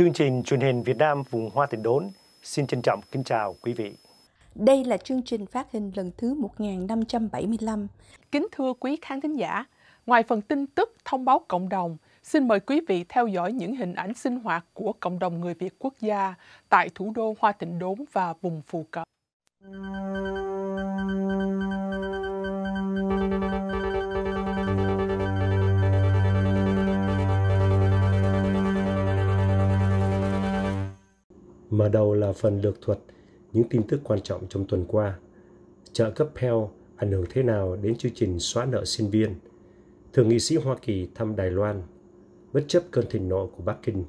Chương trình truyền hình Việt Nam vùng Hoa Tịnh Đốn xin trân trọng kính chào quý vị. Đây là chương trình phát hình lần thứ 1575. Kính thưa quý khán thính giả, ngoài phần tin tức thông báo cộng đồng, xin mời quý vị theo dõi những hình ảnh sinh hoạt của cộng đồng người Việt quốc gia tại thủ đô Hoa Tịnh Đốn và vùng phù cận. đầu là phần lược thuật những tin tức quan trọng trong tuần qua. Trợ cấp Pell ảnh hưởng thế nào đến chương trình xóa nợ sinh viên? Thượng nghị sĩ Hoa Kỳ thăm Đài Loan, bất chấp cơn thịnh nộ của Bắc Kinh.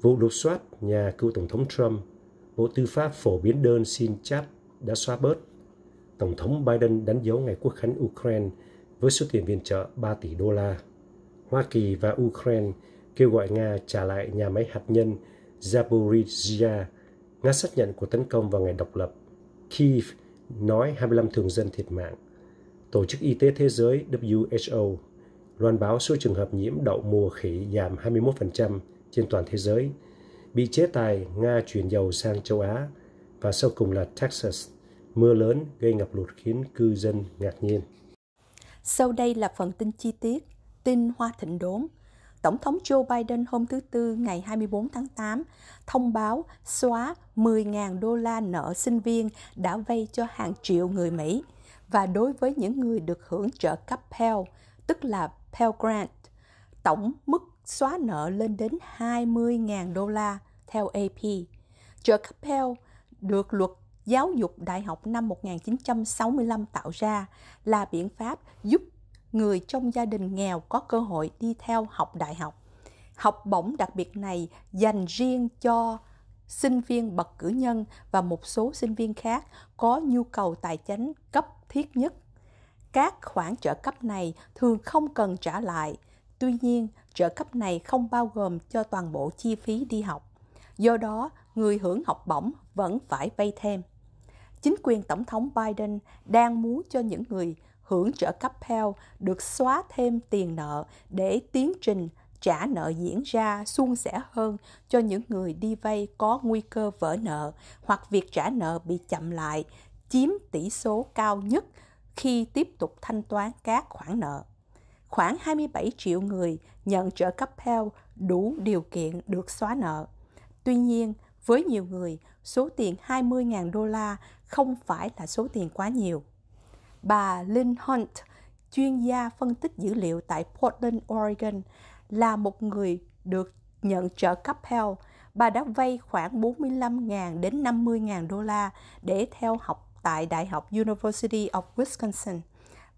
Vụ lục soát nhà cựu Tổng thống Trump, Bộ Tư pháp phổ biến đơn xin chat đã xóa bớt. Tổng thống Biden đánh dấu ngày quốc khánh Ukraine với số tiền viện trợ 3 tỷ đô la. Hoa Kỳ và Ukraine kêu gọi Nga trả lại nhà máy hạt nhân Zaporizhia Nga xác nhận cuộc tấn công vào ngày độc lập. Kiev nói 25 thường dân thiệt mạng. Tổ chức Y tế Thế giới WHO loan báo số trường hợp nhiễm đậu mùa khỉ giảm 21% trên toàn thế giới. Bị chế tài, Nga chuyển dầu sang châu Á và sau cùng là Texas. Mưa lớn gây ngập lụt khiến cư dân ngạc nhiên. Sau đây là phần tin chi tiết. Tin Hoa Thịnh Đốn – Tổng thống Joe Biden hôm thứ Tư ngày 24 tháng 8 thông báo xóa 10.000 đô la nợ sinh viên đã vay cho hàng triệu người Mỹ và đối với những người được hưởng trợ cấp Pell, tức là Pell Grant, tổng mức xóa nợ lên đến 20.000 đô la theo AP. Trợ cấp Pell được luật giáo dục đại học năm 1965 tạo ra là biện pháp giúp người trong gia đình nghèo có cơ hội đi theo học đại học. Học bổng đặc biệt này dành riêng cho sinh viên bậc cử nhân và một số sinh viên khác có nhu cầu tài chính cấp thiết nhất. Các khoản trợ cấp này thường không cần trả lại, tuy nhiên trợ cấp này không bao gồm cho toàn bộ chi phí đi học. Do đó, người hưởng học bổng vẫn phải vay thêm. Chính quyền Tổng thống Biden đang muốn cho những người hưởng trợ cấp Pell được xóa thêm tiền nợ để tiến trình trả nợ diễn ra suôn sẻ hơn cho những người đi vay có nguy cơ vỡ nợ hoặc việc trả nợ bị chậm lại chiếm tỷ số cao nhất khi tiếp tục thanh toán các khoản nợ. Khoảng 27 triệu người nhận trợ cấp Pell đủ điều kiện được xóa nợ. Tuy nhiên, với nhiều người, số tiền 20.000 đô la không phải là số tiền quá nhiều. Bà Lynn Hunt, chuyên gia phân tích dữ liệu tại Portland, Oregon, là một người được nhận trợ cấp Pell. Bà đã vay khoảng 45.000 đến 50.000 đô la để theo học tại Đại học University of Wisconsin.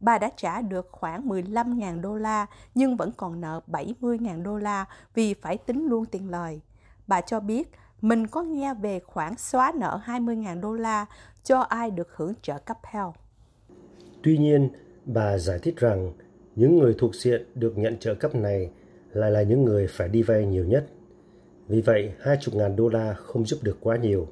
Bà đã trả được khoảng 15.000 đô la nhưng vẫn còn nợ 70.000 đô la vì phải tính luôn tiền lời. Bà cho biết mình có nghe về khoản xóa nợ 20.000 đô la cho ai được hưởng trợ cấp Pell. Tuy nhiên, bà giải thích rằng những người thuộc diện được nhận trợ cấp này lại là những người phải đi vay nhiều nhất. Vì vậy, 20.000 đô la không giúp được quá nhiều.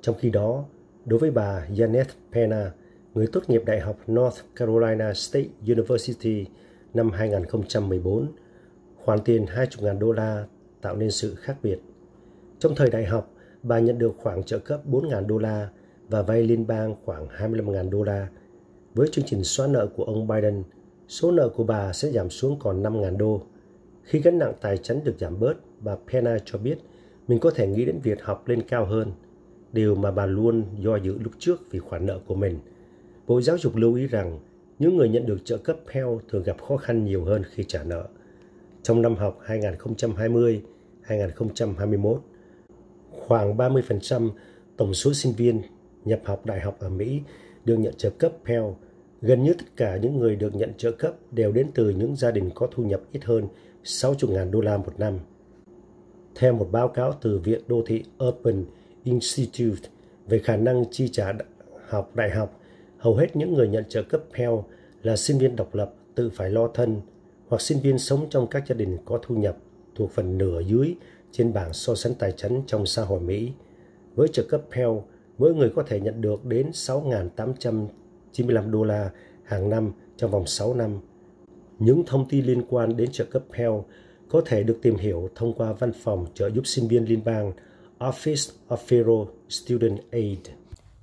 Trong khi đó, đối với bà Janet Pena, người tốt nghiệp Đại học North Carolina State University năm 2014, khoản tiền 20.000 đô la tạo nên sự khác biệt. Trong thời đại học, bà nhận được khoảng trợ cấp 4.000 đô la và vay liên bang khoảng 25.000 đô la với chương trình xóa nợ của ông Biden, số nợ của bà sẽ giảm xuống còn 5.000 đô. Khi gánh nặng tài chính được giảm bớt, bà Pena cho biết mình có thể nghĩ đến việc học lên cao hơn, điều mà bà luôn do dự lúc trước vì khoản nợ của mình. Bộ Giáo dục lưu ý rằng những người nhận được trợ cấp Pell thường gặp khó khăn nhiều hơn khi trả nợ. Trong năm học 2020-2021, khoảng 30% tổng số sinh viên nhập học đại học ở Mỹ được nhận trợ cấp Pell. Gần như tất cả những người được nhận trợ cấp đều đến từ những gia đình có thu nhập ít hơn 60.000 đô la một năm. Theo một báo cáo từ Viện Đô thị Urban Institute về khả năng chi trả học đại học, hầu hết những người nhận trợ cấp Pell là sinh viên độc lập tự phải lo thân hoặc sinh viên sống trong các gia đình có thu nhập thuộc phần nửa dưới trên bảng so sánh tài chính trong xã hội Mỹ. Với trợ cấp Pell, mỗi người có thể nhận được đến 6.895 đô la hàng năm trong vòng 6 năm. Những thông tin liên quan đến trợ cấp Pell có thể được tìm hiểu thông qua văn phòng trợ giúp sinh viên liên bang Office of Federal Student Aid.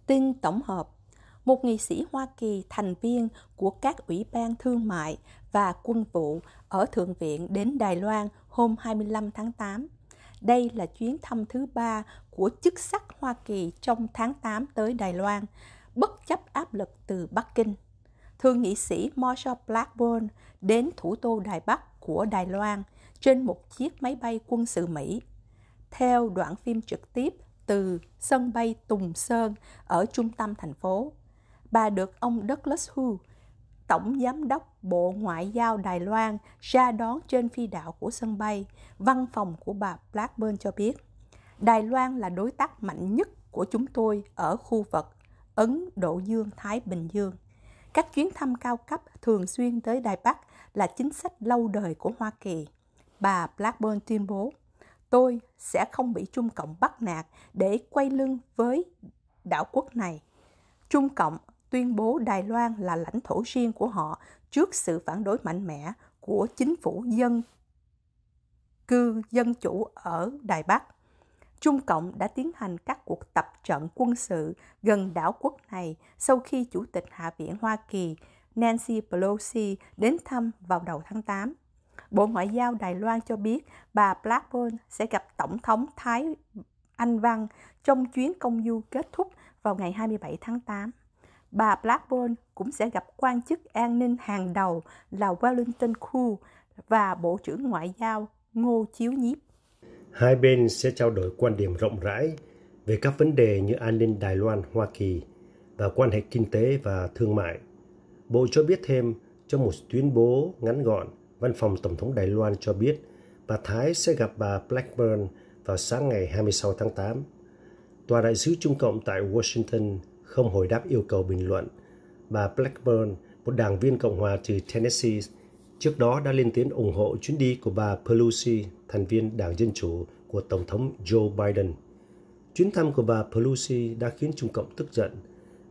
Tin tổng hợp một nghị sĩ Hoa Kỳ thành viên của các ủy ban thương mại và quân vụ ở Thượng viện đến Đài Loan hôm 25 tháng 8 đây là chuyến thăm thứ ba của chức sắc Hoa Kỳ trong tháng 8 tới Đài Loan, bất chấp áp lực từ Bắc Kinh. Thượng nghị sĩ Marshall Blackburn đến thủ đô Đài Bắc của Đài Loan trên một chiếc máy bay quân sự Mỹ. Theo đoạn phim trực tiếp từ sân bay Tùng Sơn ở trung tâm thành phố, bà được ông Douglas Hu, Tổng Giám đốc Bộ Ngoại giao Đài Loan ra đón trên phi đạo của sân bay, văn phòng của bà Blackburn cho biết, Đài Loan là đối tác mạnh nhất của chúng tôi ở khu vực Ấn Độ Dương-Thái Bình Dương. Các chuyến thăm cao cấp thường xuyên tới Đài Bắc là chính sách lâu đời của Hoa Kỳ. Bà Blackburn tuyên bố, tôi sẽ không bị Trung Cộng bắt nạt để quay lưng với đảo quốc này. Trung Cộng tuyên bố Đài Loan là lãnh thổ riêng của họ trước sự phản đối mạnh mẽ của chính phủ dân cư dân chủ ở Đài Bắc. Trung Cộng đã tiến hành các cuộc tập trận quân sự gần đảo quốc này sau khi Chủ tịch Hạ viện Hoa Kỳ Nancy Pelosi đến thăm vào đầu tháng 8. Bộ Ngoại giao Đài Loan cho biết bà Blackburn sẽ gặp Tổng thống Thái Anh Văn trong chuyến công du kết thúc vào ngày 27 tháng 8 bà Blackburn cũng sẽ gặp quan chức an ninh hàng đầu là Wellington Khu và Bộ trưởng Ngoại giao Ngô Chiếu Nhiếp. Hai bên sẽ trao đổi quan điểm rộng rãi về các vấn đề như an ninh Đài Loan, Hoa Kỳ và quan hệ kinh tế và thương mại. Bộ cho biết thêm trong một tuyên bố ngắn gọn, Văn phòng Tổng thống Đài Loan cho biết bà Thái sẽ gặp bà Blackburn vào sáng ngày 26 tháng 8. Tòa đại sứ Trung Cộng tại Washington không hồi đáp yêu cầu bình luận. Bà Blackburn, một đảng viên Cộng hòa từ Tennessee, trước đó đã lên tiếng ủng hộ chuyến đi của bà Pelosi, thành viên Đảng Dân Chủ của Tổng thống Joe Biden. Chuyến thăm của bà Pelosi đã khiến Trung Cộng tức giận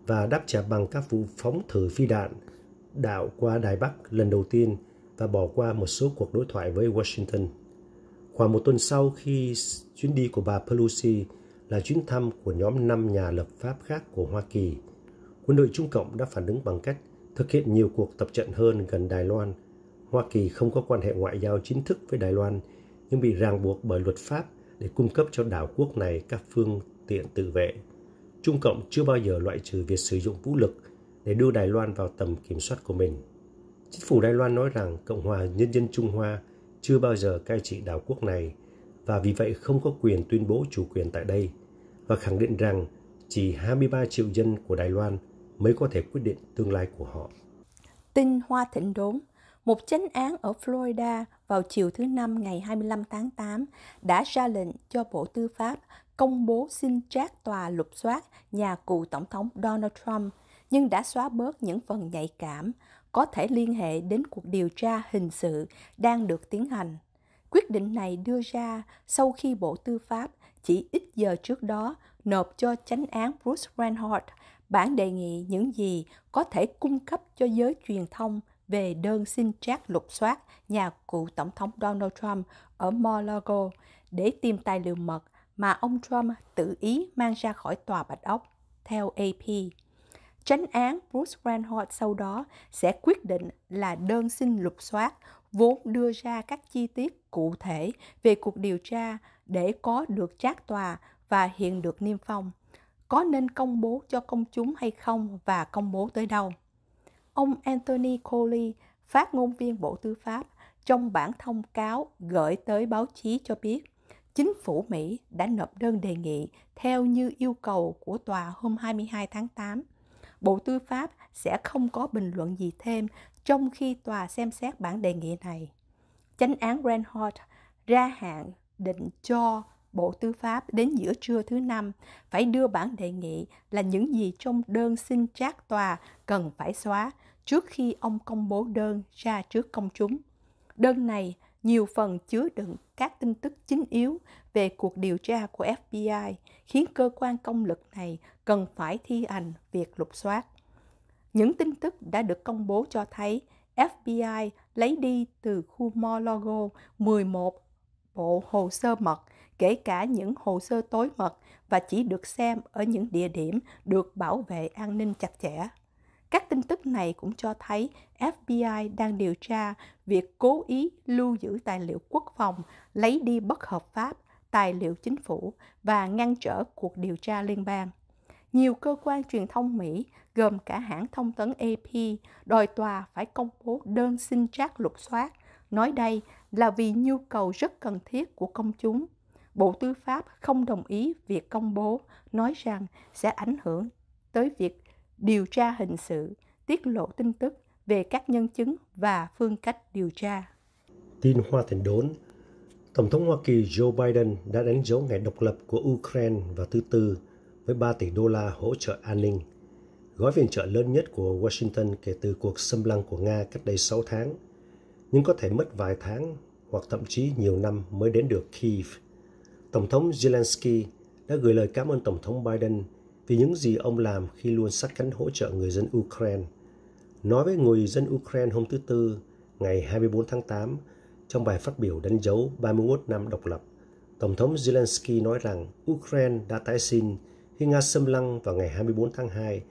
và đáp trả bằng các vụ phóng thử phi đạn đạo qua Đài Bắc lần đầu tiên và bỏ qua một số cuộc đối thoại với Washington. Khoảng một tuần sau khi chuyến đi của bà Pelosi là chuyến thăm của nhóm 5 nhà lập pháp khác của Hoa Kỳ. Quân đội Trung Cộng đã phản ứng bằng cách thực hiện nhiều cuộc tập trận hơn gần Đài Loan. Hoa Kỳ không có quan hệ ngoại giao chính thức với Đài Loan, nhưng bị ràng buộc bởi luật pháp để cung cấp cho đảo quốc này các phương tiện tự vệ. Trung Cộng chưa bao giờ loại trừ việc sử dụng vũ lực để đưa Đài Loan vào tầm kiểm soát của mình. Chính phủ Đài Loan nói rằng Cộng hòa Nhân dân Trung Hoa chưa bao giờ cai trị đảo quốc này và vì vậy không có quyền tuyên bố chủ quyền tại đây và khẳng định rằng chỉ 23 triệu dân của Đài Loan mới có thể quyết định tương lai của họ. Tin Hoa Thịnh Đốn một chánh án ở Florida vào chiều thứ Năm ngày 25 tháng 8 đã ra lệnh cho Bộ Tư pháp công bố xin trác tòa lục soát nhà cựu Tổng thống Donald Trump, nhưng đã xóa bớt những phần nhạy cảm có thể liên hệ đến cuộc điều tra hình sự đang được tiến hành. Quyết định này đưa ra sau khi Bộ Tư pháp chỉ ít giờ trước đó nộp cho chánh án Bruce Reinhardt bản đề nghị những gì có thể cung cấp cho giới truyền thông về đơn xin trác lục soát nhà cựu Tổng thống Donald Trump ở Mar-a-Lago để tìm tài liệu mật mà ông Trump tự ý mang ra khỏi tòa Bạch Ốc, theo AP. Chánh án Bruce Reinhardt sau đó sẽ quyết định là đơn xin lục soát vốn đưa ra các chi tiết cụ thể về cuộc điều tra để có được trác tòa và hiện được niêm phong có nên công bố cho công chúng hay không và công bố tới đâu. Ông Anthony Coley, phát ngôn viên Bộ Tư pháp, trong bản thông cáo gửi tới báo chí cho biết, chính phủ Mỹ đã nộp đơn đề nghị theo như yêu cầu của tòa hôm 22 tháng 8. Bộ Tư pháp sẽ không có bình luận gì thêm trong khi tòa xem xét bản đề nghị này. Chánh án Reinhardt ra hạn định cho Bộ Tư pháp đến giữa trưa thứ năm phải đưa bản đề nghị là những gì trong đơn xin trác tòa cần phải xóa trước khi ông công bố đơn ra trước công chúng. Đơn này nhiều phần chứa đựng các tin tức chính yếu về cuộc điều tra của FBI khiến cơ quan công lực này cần phải thi hành việc lục soát. Những tin tức đã được công bố cho thấy FBI lấy đi từ khu Mar-a-Lago 11 bộ hồ sơ mật, kể cả những hồ sơ tối mật và chỉ được xem ở những địa điểm được bảo vệ an ninh chặt chẽ. Các tin tức này cũng cho thấy FBI đang điều tra việc cố ý lưu giữ tài liệu quốc phòng, lấy đi bất hợp pháp tài liệu chính phủ và ngăn trở cuộc điều tra liên bang. Nhiều cơ quan truyền thông Mỹ gồm cả hãng thông tấn AP, đòi tòa phải công bố đơn xin trác lục soát, nói đây là vì nhu cầu rất cần thiết của công chúng. Bộ Tư pháp không đồng ý việc công bố, nói rằng sẽ ảnh hưởng tới việc điều tra hình sự, tiết lộ tin tức về các nhân chứng và phương cách điều tra. Tin hoa thành đốn Tổng thống Hoa Kỳ Joe Biden đã đánh dấu ngày độc lập của Ukraine vào thứ Tư với 3 tỷ đô la hỗ trợ an ninh – gói viện trợ lớn nhất của Washington kể từ cuộc xâm lăng của Nga cách đây 6 tháng, nhưng có thể mất vài tháng hoặc thậm chí nhiều năm mới đến được Kiev. Tổng thống Zelensky đã gửi lời cảm ơn Tổng thống Biden vì những gì ông làm khi luôn sát cánh hỗ trợ người dân Ukraine. Nói với người dân Ukraine hôm thứ Tư, ngày 24 tháng 8, trong bài phát biểu đánh dấu 31 năm độc lập, Tổng thống Zelensky nói rằng Ukraine đã tái sinh khi Nga xâm lăng vào ngày 24 tháng 2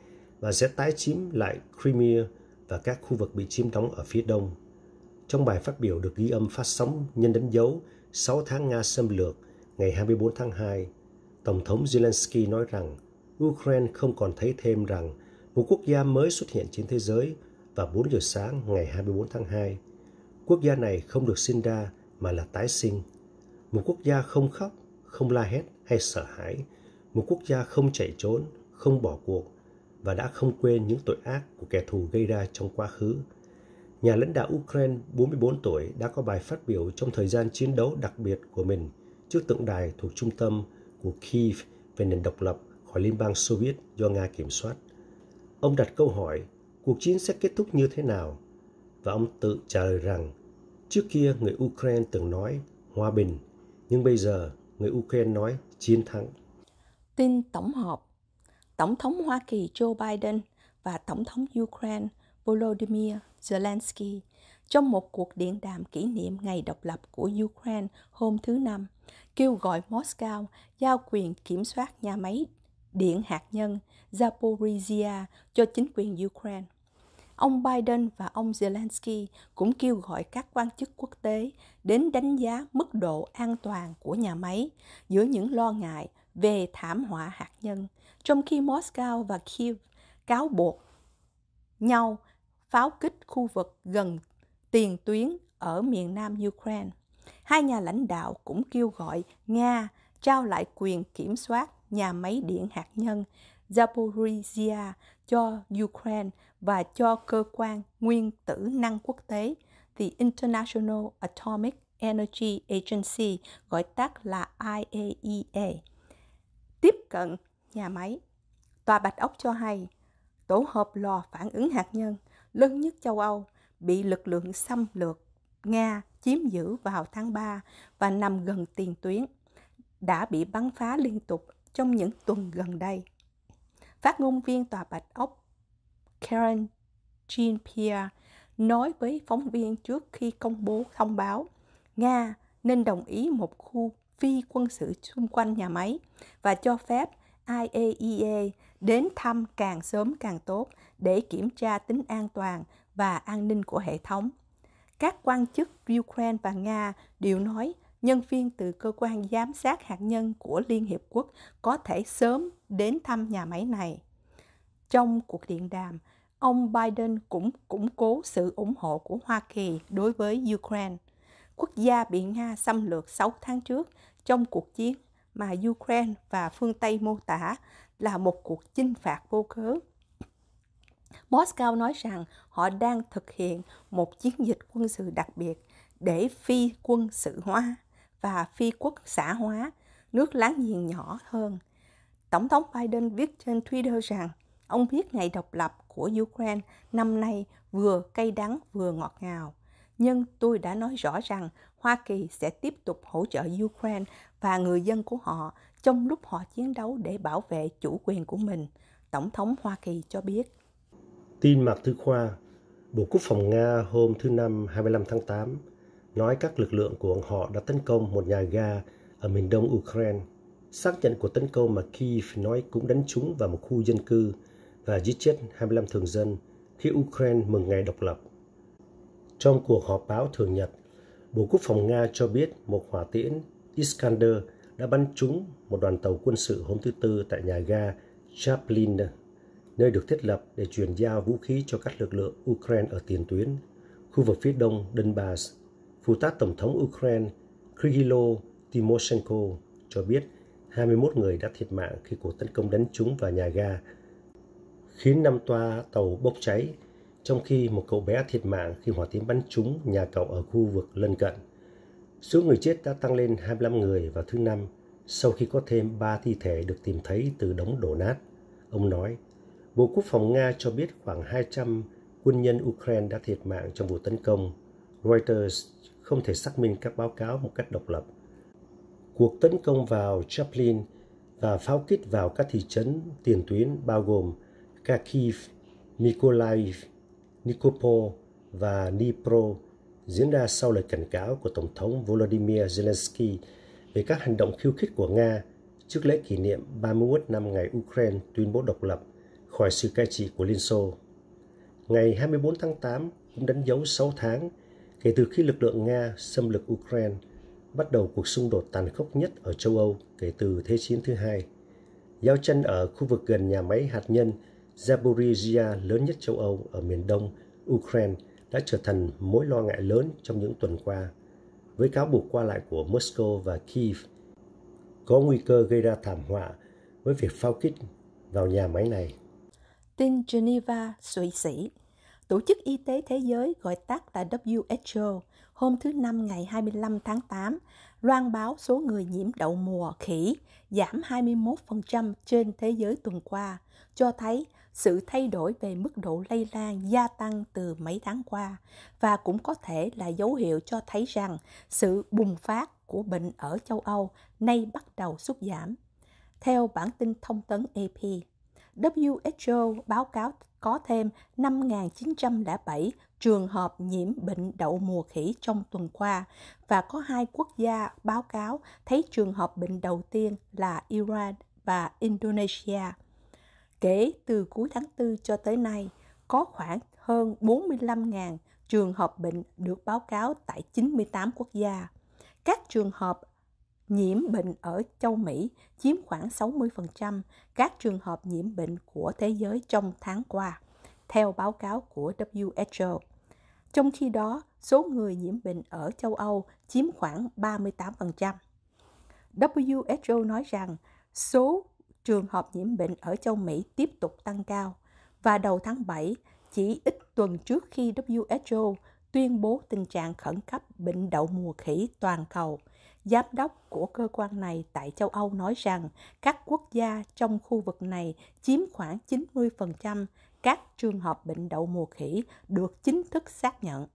và sẽ tái chiếm lại Crimea và các khu vực bị chiếm đóng ở phía đông. Trong bài phát biểu được ghi âm phát sóng nhân đánh dấu 6 tháng Nga xâm lược ngày 24 tháng 2, Tổng thống Zelensky nói rằng Ukraine không còn thấy thêm rằng một quốc gia mới xuất hiện trên thế giới vào 4 giờ sáng ngày 24 tháng 2. Quốc gia này không được sinh ra mà là tái sinh. Một quốc gia không khóc, không la hét hay sợ hãi. Một quốc gia không chạy trốn, không bỏ cuộc, và đã không quên những tội ác của kẻ thù gây ra trong quá khứ. Nhà lãnh đạo Ukraine 44 tuổi đã có bài phát biểu trong thời gian chiến đấu đặc biệt của mình trước tượng đài thuộc trung tâm của Kiev về nền độc lập khỏi Liên bang Xô Viết do Nga kiểm soát. Ông đặt câu hỏi cuộc chiến sẽ kết thúc như thế nào? Và ông tự trả lời rằng trước kia người Ukraine từng nói hòa bình, nhưng bây giờ người Ukraine nói chiến thắng. Tin tổng hợp Tổng thống Hoa Kỳ Joe Biden và Tổng thống Ukraine Volodymyr Zelensky trong một cuộc điện đàm kỷ niệm ngày độc lập của Ukraine hôm thứ Năm, kêu gọi Moscow giao quyền kiểm soát nhà máy điện hạt nhân Zaporizhia cho chính quyền Ukraine. Ông Biden và ông Zelensky cũng kêu gọi các quan chức quốc tế đến đánh giá mức độ an toàn của nhà máy giữa những lo ngại về thảm họa hạt nhân trong khi Moscow và Kiev cáo buộc nhau pháo kích khu vực gần tiền tuyến ở miền nam Ukraine. Hai nhà lãnh đạo cũng kêu gọi Nga trao lại quyền kiểm soát nhà máy điện hạt nhân Zaporizhia cho Ukraine và cho cơ quan nguyên tử năng quốc tế, the International Atomic Energy Agency, gọi tắt là IAEA. E Tiếp cận nhà máy. Tòa Bạch Ốc cho hay, tổ hợp lò phản ứng hạt nhân lớn nhất châu Âu bị lực lượng xâm lược Nga chiếm giữ vào tháng 3 và nằm gần tiền tuyến, đã bị bắn phá liên tục trong những tuần gần đây. Phát ngôn viên Tòa Bạch Ốc Karen Jean-Pierre nói với phóng viên trước khi công bố thông báo Nga nên đồng ý một khu phi quân sự xung quanh nhà máy và cho phép IAEA đến thăm càng sớm càng tốt để kiểm tra tính an toàn và an ninh của hệ thống. Các quan chức Ukraine và Nga đều nói nhân viên từ cơ quan giám sát hạt nhân của Liên Hiệp Quốc có thể sớm đến thăm nhà máy này. Trong cuộc điện đàm, ông Biden cũng củng cố sự ủng hộ của Hoa Kỳ đối với Ukraine, quốc gia bị Nga xâm lược 6 tháng trước trong cuộc chiến mà Ukraine và phương Tây mô tả là một cuộc chinh phạt vô cớ. Moscow nói rằng họ đang thực hiện một chiến dịch quân sự đặc biệt để phi quân sự hóa và phi quốc xã hóa nước láng giềng nhỏ hơn. Tổng thống Biden viết trên Twitter rằng ông biết ngày độc lập của Ukraine năm nay vừa cay đắng vừa ngọt ngào. Nhưng tôi đã nói rõ rằng Hoa Kỳ sẽ tiếp tục hỗ trợ Ukraine và người dân của họ trong lúc họ chiến đấu để bảo vệ chủ quyền của mình, Tổng thống Hoa Kỳ cho biết. Tin Mạc Thứ Khoa, Bộ Quốc phòng Nga hôm thứ Năm 25 tháng 8 nói các lực lượng của họ đã tấn công một nhà ga ở miền đông Ukraine. Xác nhận của tấn công mà Kyiv nói cũng đánh trúng vào một khu dân cư và giết chết 25 thường dân khi Ukraine mừng ngày độc lập. Trong cuộc họp báo thường nhật, Bộ Quốc phòng Nga cho biết một hỏa tiễn Iskander đã bắn trúng một đoàn tàu quân sự hôm thứ Tư tại nhà ga Chaplin, nơi được thiết lập để chuyển giao vũ khí cho các lực lượng Ukraine ở tiền tuyến, khu vực phía đông Donbass. Phụ tá Tổng thống Ukraine Krigilo Timoshenko cho biết 21 người đã thiệt mạng khi cuộc tấn công đánh trúng vào nhà ga, khiến năm toa tàu bốc cháy, trong khi một cậu bé thiệt mạng khi hỏa tiễn bắn trúng nhà cậu ở khu vực lân cận. Số người chết đã tăng lên 25 người vào thứ Năm sau khi có thêm 3 thi thể được tìm thấy từ đống đổ nát. Ông nói, Bộ Quốc phòng Nga cho biết khoảng 200 quân nhân Ukraine đã thiệt mạng trong vụ tấn công. Reuters không thể xác minh các báo cáo một cách độc lập. Cuộc tấn công vào Chaplin và pháo kích vào các thị trấn tiền tuyến bao gồm Kharkiv, Mykolaiv, Nikopol và Dnipro diễn ra sau lời cảnh cáo của Tổng thống Volodymyr Zelensky về các hành động khiêu khích của Nga trước lễ kỷ niệm 31 năm ngày Ukraine tuyên bố độc lập khỏi sự cai trị của Liên Xô. Ngày 24 tháng 8 cũng đánh dấu 6 tháng kể từ khi lực lượng Nga xâm lược Ukraine bắt đầu cuộc xung đột tàn khốc nhất ở châu Âu kể từ Thế chiến thứ hai. Giao tranh ở khu vực gần nhà máy hạt nhân Zaporizhia lớn nhất châu Âu ở miền đông Ukraine – đã trở thành mối lo ngại lớn trong những tuần qua, với cáo buộc qua lại của Moscow và Kiev có nguy cơ gây ra thảm họa với việc phao kích vào nhà máy này. Tin Geneva, Thụy Sĩ Tổ chức Y tế Thế giới gọi tắt là WHO hôm thứ Năm ngày 25 tháng 8 loan báo số người nhiễm đậu mùa khỉ giảm 21% trên thế giới tuần qua, cho thấy sự thay đổi về mức độ lây lan gia tăng từ mấy tháng qua và cũng có thể là dấu hiệu cho thấy rằng sự bùng phát của bệnh ở châu Âu nay bắt đầu sút giảm. Theo bản tin thông tấn AP, WHO báo cáo có thêm 5.907 trường hợp nhiễm bệnh đậu mùa khỉ trong tuần qua và có hai quốc gia báo cáo thấy trường hợp bệnh đầu tiên là Iran và Indonesia. Kể từ cuối tháng 4 cho tới nay, có khoảng hơn 45.000 trường hợp bệnh được báo cáo tại 98 quốc gia. Các trường hợp nhiễm bệnh ở châu Mỹ chiếm khoảng 60% các trường hợp nhiễm bệnh của thế giới trong tháng qua, theo báo cáo của WHO. Trong khi đó, số người nhiễm bệnh ở châu Âu chiếm khoảng 38%. WHO nói rằng số trường hợp nhiễm bệnh ở châu Mỹ tiếp tục tăng cao. Và đầu tháng 7, chỉ ít tuần trước khi WHO tuyên bố tình trạng khẩn cấp bệnh đậu mùa khỉ toàn cầu, giám đốc của cơ quan này tại châu Âu nói rằng các quốc gia trong khu vực này chiếm khoảng 90% các trường hợp bệnh đậu mùa khỉ được chính thức xác nhận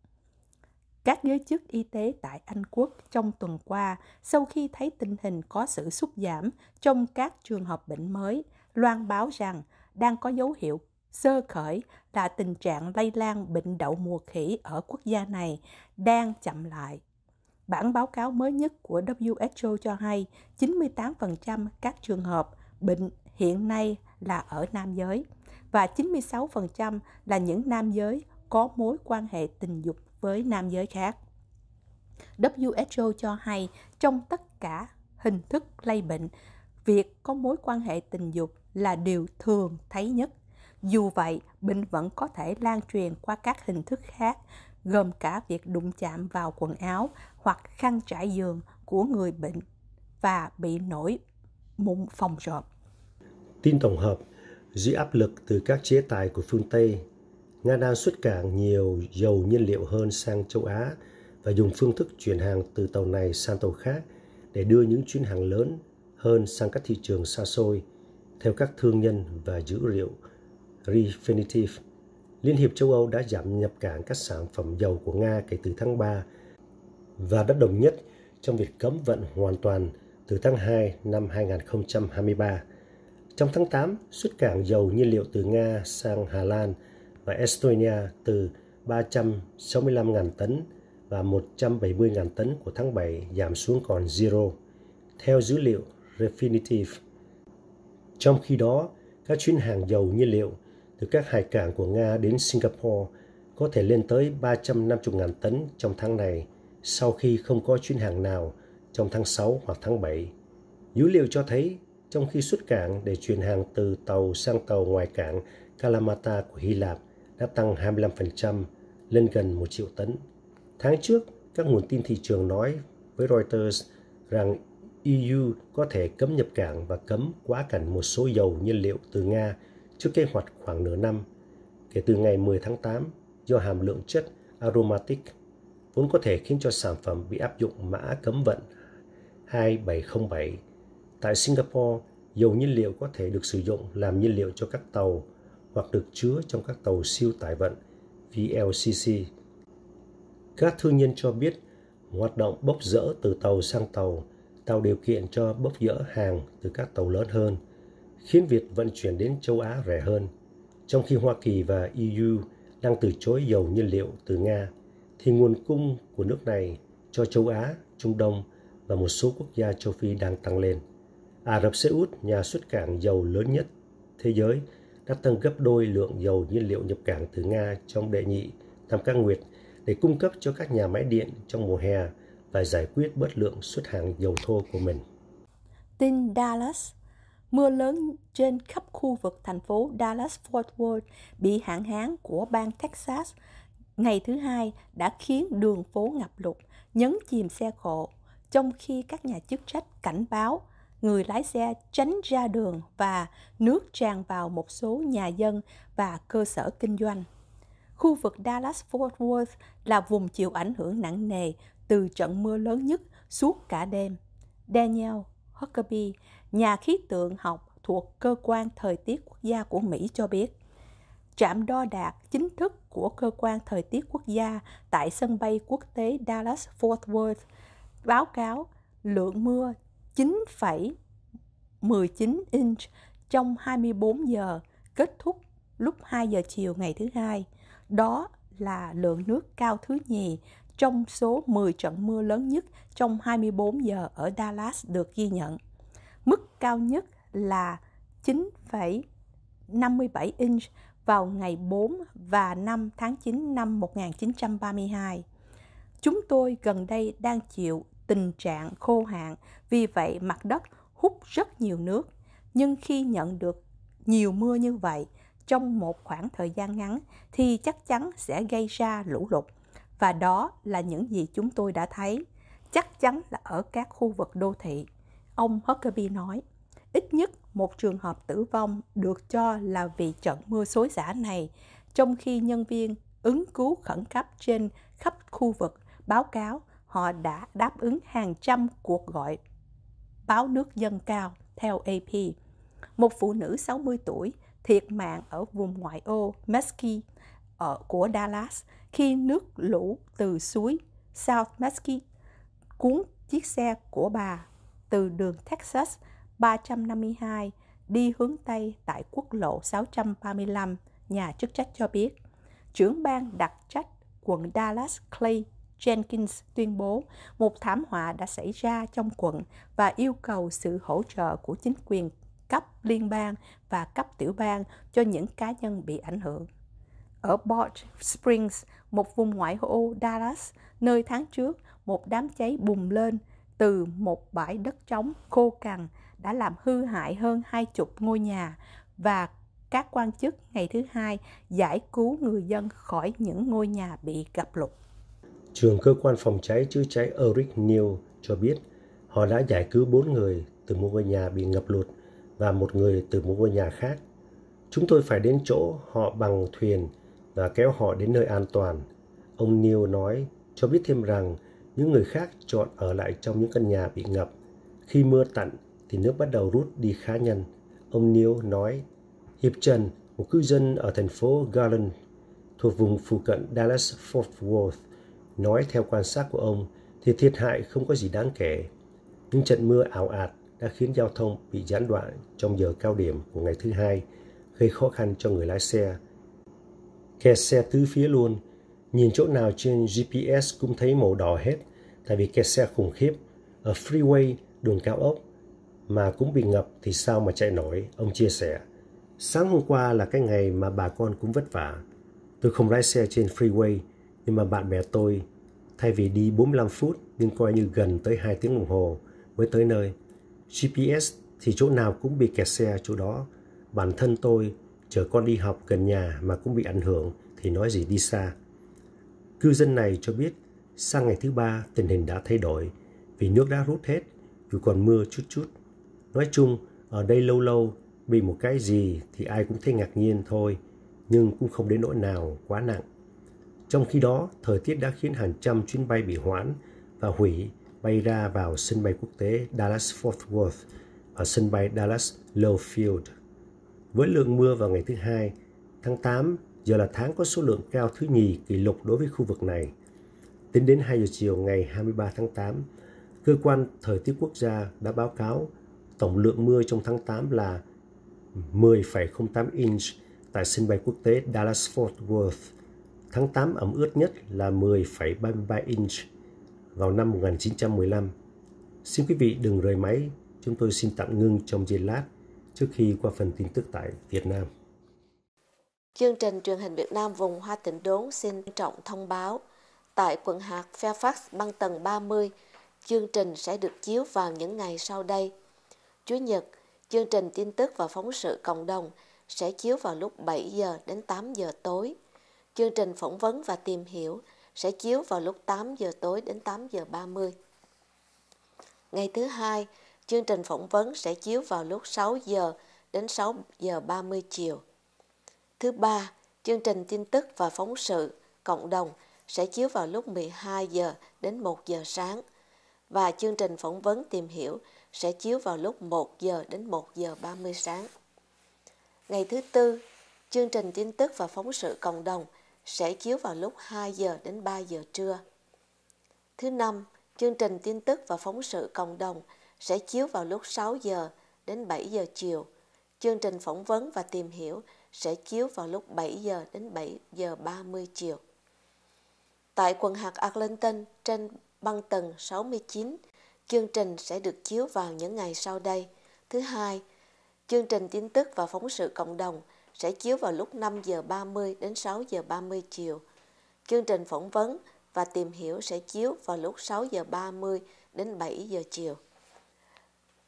các giới chức y tế tại Anh Quốc trong tuần qua sau khi thấy tình hình có sự sút giảm trong các trường hợp bệnh mới, loan báo rằng đang có dấu hiệu sơ khởi là tình trạng lây lan bệnh đậu mùa khỉ ở quốc gia này đang chậm lại. Bản báo cáo mới nhất của WHO cho hay 98% các trường hợp bệnh hiện nay là ở nam giới và 96% là những nam giới có mối quan hệ tình dục với nam giới khác. WHO cho hay trong tất cả hình thức lây bệnh, việc có mối quan hệ tình dục là điều thường thấy nhất. Dù vậy, bệnh vẫn có thể lan truyền qua các hình thức khác, gồm cả việc đụng chạm vào quần áo hoặc khăn trải giường của người bệnh và bị nổi mụn phòng rộp. Tin tổng hợp dưới áp lực từ các chế tài của phương Tây Nga đang xuất cảng nhiều dầu nhiên liệu hơn sang châu Á và dùng phương thức chuyển hàng từ tàu này sang tàu khác để đưa những chuyến hàng lớn hơn sang các thị trường xa xôi theo các thương nhân và dữ liệu Refinitiv. Liên hiệp châu Âu đã giảm nhập cảng các sản phẩm dầu của Nga kể từ tháng 3 và đã đồng nhất trong việc cấm vận hoàn toàn từ tháng 2 năm 2023. Trong tháng 8, xuất cảng dầu nhiên liệu từ Nga sang Hà Lan – và Estonia từ 365.000 tấn và 170.000 tấn của tháng 7 giảm xuống còn zero, theo dữ liệu Refinitiv. Trong khi đó, các chuyến hàng dầu nhiên liệu từ các hải cảng của Nga đến Singapore có thể lên tới 350.000 tấn trong tháng này sau khi không có chuyến hàng nào trong tháng 6 hoặc tháng 7. Dữ liệu cho thấy trong khi xuất cảng để chuyển hàng từ tàu sang tàu ngoài cảng Kalamata của Hy Lạp, đã tăng 25% lên gần 1 triệu tấn. Tháng trước, các nguồn tin thị trường nói với Reuters rằng EU có thể cấm nhập cảng và cấm quá cảnh một số dầu nhiên liệu từ Nga trước kế hoạch khoảng nửa năm. Kể từ ngày 10 tháng 8, do hàm lượng chất aromatic vốn có thể khiến cho sản phẩm bị áp dụng mã cấm vận 2707. Tại Singapore, dầu nhiên liệu có thể được sử dụng làm nhiên liệu cho các tàu hoặc được chứa trong các tàu siêu tải vận VLCC. Các thương nhân cho biết hoạt động bốc dỡ từ tàu sang tàu tạo điều kiện cho bốc dỡ hàng từ các tàu lớn hơn, khiến việc vận chuyển đến châu Á rẻ hơn. Trong khi Hoa Kỳ và EU đang từ chối dầu nhiên liệu từ Nga, thì nguồn cung của nước này cho châu Á, Trung Đông và một số quốc gia châu Phi đang tăng lên. Ả Rập Xê Út, nhà xuất cảng dầu lớn nhất thế giới, đã tăng gấp đôi lượng dầu nhiên liệu nhập cảng từ Nga trong đệ nhị Tam Các Nguyệt để cung cấp cho các nhà máy điện trong mùa hè và giải quyết bớt lượng xuất hàng dầu thô của mình. Tin Dallas Mưa lớn trên khắp khu vực thành phố Dallas-Fort Worth bị hạn hán của bang Texas ngày thứ hai đã khiến đường phố ngập lụt, nhấn chìm xe cộ, trong khi các nhà chức trách cảnh báo người lái xe tránh ra đường và nước tràn vào một số nhà dân và cơ sở kinh doanh. Khu vực Dallas-Fort Worth là vùng chịu ảnh hưởng nặng nề từ trận mưa lớn nhất suốt cả đêm. Daniel Huckabee, nhà khí tượng học thuộc Cơ quan Thời tiết Quốc gia của Mỹ cho biết, trạm đo đạc chính thức của Cơ quan Thời tiết Quốc gia tại sân bay quốc tế Dallas-Fort Worth báo cáo lượng mưa 9,19 inch trong 24 giờ, kết thúc lúc 2 giờ chiều ngày thứ hai. Đó là lượng nước cao thứ nhì trong số 10 trận mưa lớn nhất trong 24 giờ ở Dallas được ghi nhận. Mức cao nhất là 9,57 inch vào ngày 4 và 5 tháng 9 năm 1932. Chúng tôi gần đây đang chịu tình trạng khô hạn, vì vậy mặt đất hút rất nhiều nước. Nhưng khi nhận được nhiều mưa như vậy trong một khoảng thời gian ngắn thì chắc chắn sẽ gây ra lũ lụt. Và đó là những gì chúng tôi đã thấy, chắc chắn là ở các khu vực đô thị. Ông Huckabee nói, ít nhất một trường hợp tử vong được cho là vì trận mưa xối xả này, trong khi nhân viên ứng cứu khẩn cấp trên khắp khu vực báo cáo họ đã đáp ứng hàng trăm cuộc gọi báo nước dân cao theo AP. Một phụ nữ 60 tuổi thiệt mạng ở vùng ngoại ô Mesquite ở của Dallas khi nước lũ từ suối South Mesquite cuốn chiếc xe của bà từ đường Texas 352 đi hướng Tây tại quốc lộ 635, nhà chức trách cho biết. Trưởng ban đặc trách quận Dallas Clay Jenkins tuyên bố một thảm họa đã xảy ra trong quận và yêu cầu sự hỗ trợ của chính quyền cấp liên bang và cấp tiểu bang cho những cá nhân bị ảnh hưởng. Ở Port Springs, một vùng ngoại ô Dallas, nơi tháng trước một đám cháy bùng lên từ một bãi đất trống khô cằn đã làm hư hại hơn hai chục ngôi nhà và các quan chức ngày thứ hai giải cứu người dân khỏi những ngôi nhà bị gặp lụt. Trường cơ quan phòng cháy chữa cháy Eric New cho biết họ đã giải cứu 4 người từ một ngôi nhà bị ngập lụt và một người từ một ngôi nhà khác. Chúng tôi phải đến chỗ họ bằng thuyền và kéo họ đến nơi an toàn. Ông New nói cho biết thêm rằng những người khác chọn ở lại trong những căn nhà bị ngập. Khi mưa tạnh thì nước bắt đầu rút đi khá nhanh. Ông New nói, Hiệp Trần, một cư dân ở thành phố Garland thuộc vùng phụ cận Dallas-Fort Worth, Nói theo quan sát của ông thì thiệt hại không có gì đáng kể. Những trận mưa ảo ạt đã khiến giao thông bị gián đoạn trong giờ cao điểm của ngày thứ hai, gây khó khăn cho người lái xe. Kẹt xe tứ phía luôn, nhìn chỗ nào trên GPS cũng thấy màu đỏ hết, tại vì kẹt xe khủng khiếp. Ở freeway, đường cao ốc, mà cũng bị ngập thì sao mà chạy nổi, ông chia sẻ. Sáng hôm qua là cái ngày mà bà con cũng vất vả. Tôi không lái xe trên freeway nhưng mà bạn bè tôi thay vì đi 45 phút nhưng coi như gần tới 2 tiếng đồng hồ mới tới nơi. GPS thì chỗ nào cũng bị kẹt xe chỗ đó. Bản thân tôi chở con đi học gần nhà mà cũng bị ảnh hưởng thì nói gì đi xa. Cư dân này cho biết sang ngày thứ ba tình hình đã thay đổi vì nước đã rút hết dù còn mưa chút chút. Nói chung ở đây lâu lâu bị một cái gì thì ai cũng thấy ngạc nhiên thôi nhưng cũng không đến nỗi nào quá nặng. Trong khi đó, thời tiết đã khiến hàng trăm chuyến bay bị hoãn và hủy bay ra vào sân bay quốc tế Dallas Fort Worth và sân bay Dallas Love Field. Với lượng mưa vào ngày thứ hai, tháng 8 giờ là tháng có số lượng cao thứ nhì kỷ lục đối với khu vực này. Tính đến 2 giờ chiều ngày 23 tháng 8, cơ quan thời tiết quốc gia đã báo cáo tổng lượng mưa trong tháng 8 là 10,08 inch tại sân bay quốc tế Dallas Fort Worth Tháng 8 ẩm ướt nhất là 10,33 inch vào năm 1915. Xin quý vị đừng rời máy, chúng tôi xin tạm ngưng trong giây lát trước khi qua phần tin tức tại Việt Nam. Chương trình truyền hình Việt Nam vùng Hoa Tỉnh Đốn xin trọng thông báo tại quận hạt Fairfax băng tầng 30, chương trình sẽ được chiếu vào những ngày sau đây. Chủ nhật, chương trình tin tức và phóng sự cộng đồng sẽ chiếu vào lúc 7 giờ đến 8 giờ tối. Chương trình phỏng vấn và tìm hiểu sẽ chiếu vào lúc 8 giờ tối đến 8 giờ 30. Ngày thứ hai, chương trình phỏng vấn sẽ chiếu vào lúc 6 giờ đến 6 giờ 30 chiều. Thứ ba, chương trình tin tức và phóng sự cộng đồng sẽ chiếu vào lúc 12 giờ đến 1 giờ sáng và chương trình phỏng vấn tìm hiểu sẽ chiếu vào lúc 1 giờ đến 1 giờ 30 sáng. Ngày thứ tư, chương trình tin tức và phóng sự cộng đồng sẽ chiếu vào lúc 2 giờ đến 3 giờ trưa. Thứ năm, chương trình tin tức và phóng sự cộng đồng sẽ chiếu vào lúc 6 giờ đến 7 giờ chiều. Chương trình phỏng vấn và tìm hiểu sẽ chiếu vào lúc 7 giờ đến 7 giờ 30 chiều. Tại quần hạt Arlington trên băng tầng 69, chương trình sẽ được chiếu vào những ngày sau đây. Thứ hai, chương trình tin tức và phóng sự cộng đồng – sẽ chiếu vào lúc 5 giờ 30 đến 6 giờ 30 chiều. Chương trình phỏng vấn và tìm hiểu sẽ chiếu vào lúc 6 giờ 30 đến 7 giờ chiều.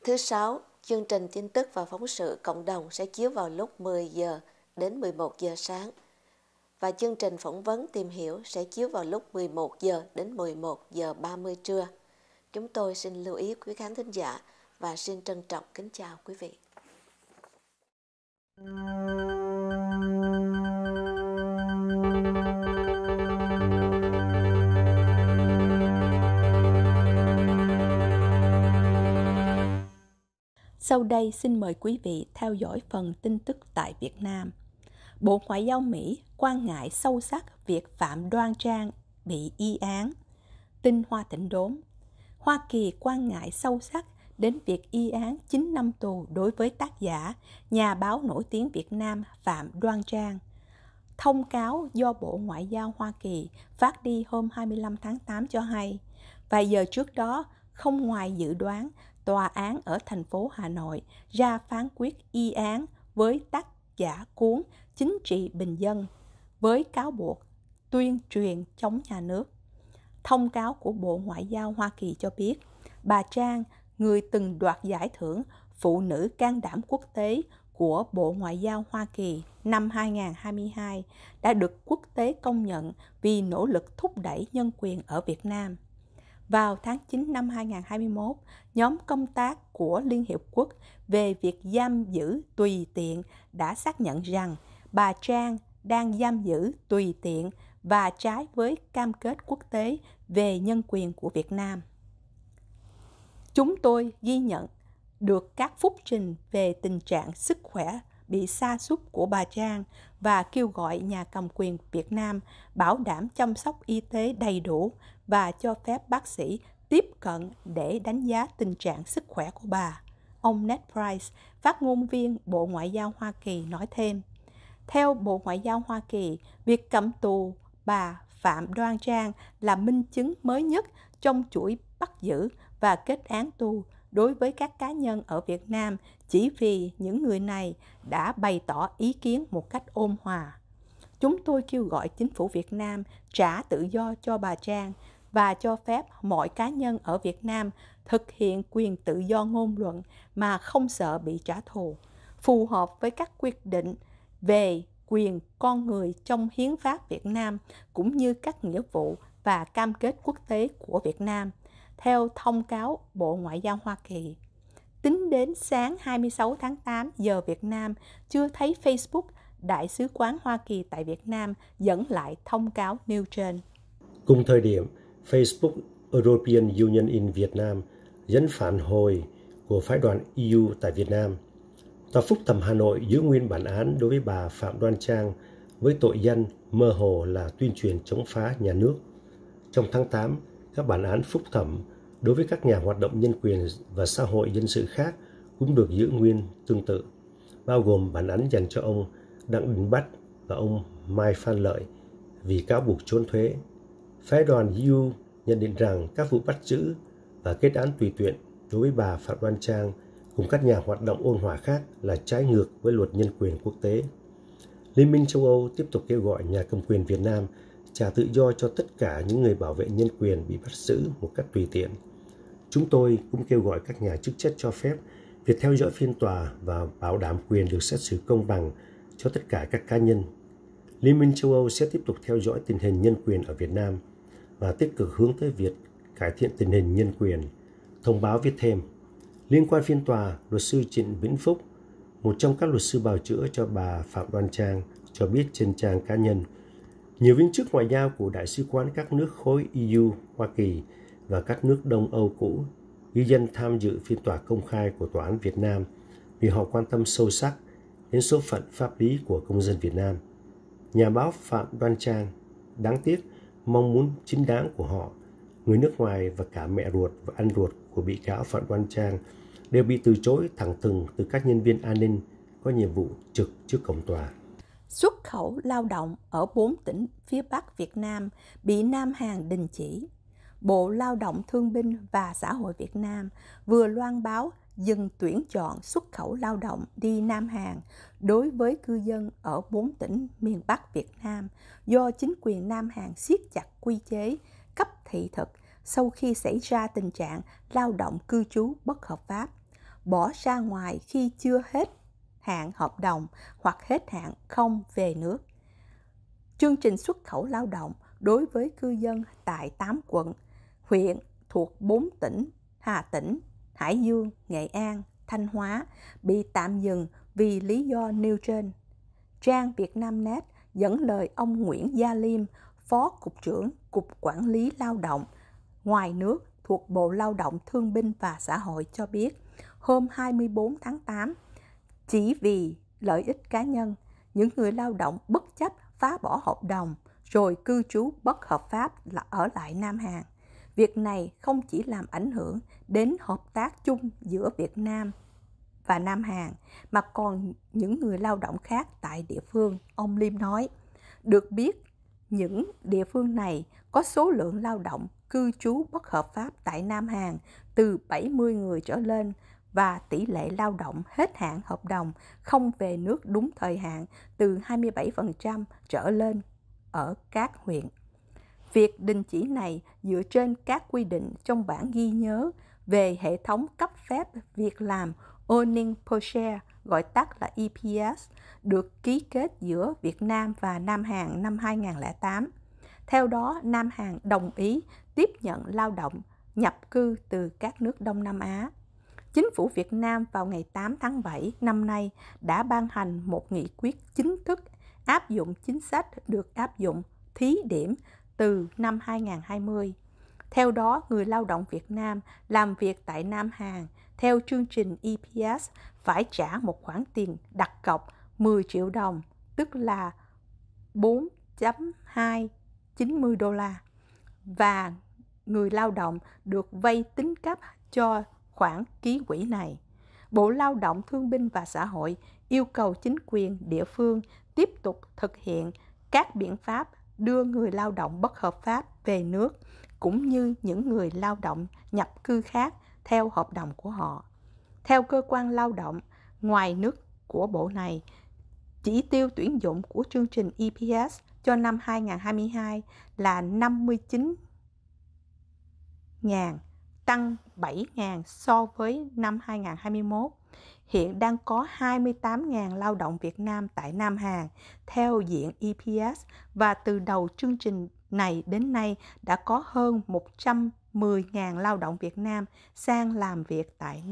Thứ sáu, chương trình tin tức và phóng sự cộng đồng sẽ chiếu vào lúc 10 giờ đến 11 giờ sáng và chương trình phỏng vấn tìm hiểu sẽ chiếu vào lúc 11 giờ đến 11 giờ 30 trưa. Chúng tôi xin lưu ý quý khán thính giả và xin trân trọng kính chào quý vị. Thank Sau đây xin mời quý vị theo dõi phần tin tức tại Việt Nam. Bộ Ngoại giao Mỹ quan ngại sâu sắc việc Phạm Đoan Trang bị y án. Tin Hoa Thịnh Đốn Hoa Kỳ quan ngại sâu sắc đến việc y án 9 năm tù đối với tác giả, nhà báo nổi tiếng Việt Nam Phạm Đoan Trang. Thông cáo do Bộ Ngoại giao Hoa Kỳ phát đi hôm 25 tháng 8 cho hay, vài giờ trước đó, không ngoài dự đoán, Tòa án ở thành phố Hà Nội ra phán quyết y án với tác giả cuốn Chính trị Bình dân với cáo buộc tuyên truyền chống nhà nước. Thông cáo của Bộ Ngoại giao Hoa Kỳ cho biết, bà Trang, người từng đoạt giải thưởng Phụ nữ can đảm quốc tế của Bộ Ngoại giao Hoa Kỳ năm 2022 đã được quốc tế công nhận vì nỗ lực thúc đẩy nhân quyền ở Việt Nam vào tháng 9 năm 2021, nhóm công tác của Liên Hiệp Quốc về việc giam giữ tùy tiện đã xác nhận rằng bà Trang đang giam giữ tùy tiện và trái với cam kết quốc tế về nhân quyền của Việt Nam. Chúng tôi ghi nhận được các phúc trình về tình trạng sức khỏe bị sa sút của bà Trang và kêu gọi nhà cầm quyền Việt Nam bảo đảm chăm sóc y tế đầy đủ và cho phép bác sĩ tiếp cận để đánh giá tình trạng sức khỏe của bà. Ông Ned Price, phát ngôn viên Bộ Ngoại giao Hoa Kỳ nói thêm, theo Bộ Ngoại giao Hoa Kỳ, việc cầm tù bà Phạm Đoan Trang là minh chứng mới nhất trong chuỗi bắt giữ và kết án tù đối với các cá nhân ở Việt Nam chỉ vì những người này đã bày tỏ ý kiến một cách ôn hòa. Chúng tôi kêu gọi chính phủ Việt Nam trả tự do cho bà Trang và cho phép mọi cá nhân ở Việt Nam thực hiện quyền tự do ngôn luận mà không sợ bị trả thù, phù hợp với các quyết định về quyền con người trong hiến pháp Việt Nam cũng như các nghĩa vụ và cam kết quốc tế của Việt Nam theo thông cáo Bộ Ngoại giao Hoa Kỳ. Tính đến sáng 26 tháng 8 giờ Việt Nam, chưa thấy Facebook Đại sứ quán Hoa Kỳ tại Việt Nam dẫn lại thông cáo nêu trên. Cùng thời điểm, Facebook European Union in Việt Nam dẫn phản hồi của phái đoàn EU tại Việt Nam. Tòa phúc thẩm Hà Nội giữ nguyên bản án đối với bà Phạm Đoan Trang với tội danh mơ hồ là tuyên truyền chống phá nhà nước. Trong tháng 8, các bản án phúc thẩm đối với các nhà hoạt động nhân quyền và xã hội dân sự khác cũng được giữ nguyên tương tự, bao gồm bản án dành cho ông Đặng Đình Bách và ông Mai Phan Lợi vì cáo buộc trốn thuế. Phái đoàn EU nhận định rằng các vụ bắt giữ và kết án tùy tiện đối với bà Phạm Đoan Trang cùng các nhà hoạt động ôn hòa khác là trái ngược với luật nhân quyền quốc tế. Liên minh châu Âu tiếp tục kêu gọi nhà cầm quyền Việt Nam trả tự do cho tất cả những người bảo vệ nhân quyền bị bắt giữ một cách tùy tiện. Chúng tôi cũng kêu gọi các nhà chức trách cho phép việc theo dõi phiên tòa và bảo đảm quyền được xét xử công bằng cho tất cả các cá nhân. Liên minh châu Âu sẽ tiếp tục theo dõi tình hình nhân quyền ở Việt Nam và tích cực hướng tới việc cải thiện tình hình nhân quyền. Thông báo viết thêm, liên quan phiên tòa, luật sư Trịnh Vĩnh Phúc, một trong các luật sư bào chữa cho bà Phạm Đoan Trang, cho biết trên trang cá nhân – nhiều viên chức ngoại giao của đại sứ quán các nước khối EU, Hoa Kỳ và các nước Đông Âu cũ ghi danh tham dự phiên tòa công khai của Tòa án Việt Nam vì họ quan tâm sâu sắc đến số phận pháp lý của công dân Việt Nam. Nhà báo Phạm Đoan Trang, đáng tiếc, mong muốn chính đáng của họ, người nước ngoài và cả mẹ ruột và anh ruột của bị cáo Phạm Đoan Trang đều bị từ chối thẳng thừng từ các nhân viên an ninh có nhiệm vụ trực trước cổng tòa xuất khẩu lao động ở 4 tỉnh phía Bắc Việt Nam bị Nam Hàn đình chỉ. Bộ Lao động Thương binh và Xã hội Việt Nam vừa loan báo dừng tuyển chọn xuất khẩu lao động đi Nam Hàn đối với cư dân ở 4 tỉnh miền Bắc Việt Nam do chính quyền Nam Hàn siết chặt quy chế cấp thị thực sau khi xảy ra tình trạng lao động cư trú bất hợp pháp bỏ ra ngoài khi chưa hết hạn hợp đồng hoặc hết hạn không về nước. Chương trình xuất khẩu lao động đối với cư dân tại 8 quận, huyện thuộc 4 tỉnh Hà Tĩnh, Hải Dương, Nghệ An, Thanh Hóa bị tạm dừng vì lý do nêu trên. Trang Việt Nam Net dẫn lời ông Nguyễn Gia Liêm, Phó Cục trưởng Cục Quản lý Lao động ngoài nước thuộc Bộ Lao động Thương binh và Xã hội cho biết, hôm 24 tháng 8, chỉ vì lợi ích cá nhân những người lao động bất chấp phá bỏ hợp đồng rồi cư trú bất hợp pháp là ở lại Nam Hàn. Việc này không chỉ làm ảnh hưởng đến hợp tác chung giữa Việt Nam và Nam Hàn mà còn những người lao động khác tại địa phương, ông Liêm nói. Được biết, những địa phương này có số lượng lao động cư trú bất hợp pháp tại Nam Hàn từ 70 người trở lên và tỷ lệ lao động hết hạn hợp đồng không về nước đúng thời hạn từ 27% trở lên ở các huyện. Việc đình chỉ này dựa trên các quy định trong bản ghi nhớ về hệ thống cấp phép việc làm Earning Share, gọi tắt là EPS, được ký kết giữa Việt Nam và Nam Hàn năm 2008. Theo đó, Nam Hàn đồng ý tiếp nhận lao động nhập cư từ các nước Đông Nam Á Chính phủ Việt Nam vào ngày 8 tháng 7 năm nay đã ban hành một nghị quyết chính thức áp dụng chính sách được áp dụng thí điểm từ năm 2020. Theo đó, người lao động Việt Nam làm việc tại Nam Hàn theo chương trình EPS phải trả một khoản tiền đặt cọc 10 triệu đồng, tức là 4.290 đô la. Và người lao động được vay tính cấp cho khoản ký quỹ này. Bộ Lao động Thương binh và Xã hội yêu cầu chính quyền địa phương tiếp tục thực hiện các biện pháp đưa người lao động bất hợp pháp về nước cũng như những người lao động nhập cư khác theo hợp đồng của họ. Theo cơ quan lao động, ngoài nước của bộ này, chỉ tiêu tuyển dụng của chương trình EPS cho năm 2022 là 59 ngàn tăng 7.000 so với năm 2021. Hiện đang có 28.000 lao động Việt Nam tại Nam Hàn theo diện EPS và từ đầu chương trình này đến nay đã có hơn 110.000 lao động Việt Nam sang làm việc tại Nam